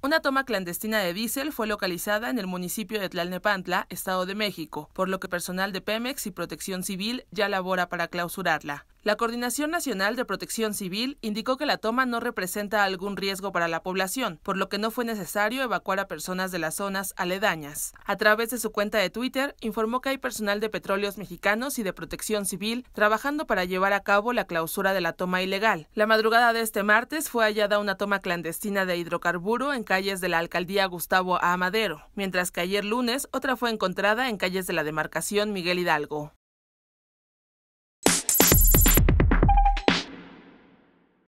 Una toma clandestina de diésel fue localizada en el municipio de Tlalnepantla, Estado de México, por lo que personal de Pemex y Protección Civil ya labora para clausurarla. La Coordinación Nacional de Protección Civil indicó que la toma no representa algún riesgo para la población, por lo que no fue necesario evacuar a personas de las zonas aledañas. A través de su cuenta de Twitter, informó que hay personal de petróleos mexicanos y de protección civil trabajando para llevar a cabo la clausura de la toma ilegal. La madrugada de este martes fue hallada una toma clandestina de hidrocarburo en calles de la alcaldía Gustavo A. Madero, mientras que ayer lunes otra fue encontrada en calles de la demarcación Miguel Hidalgo.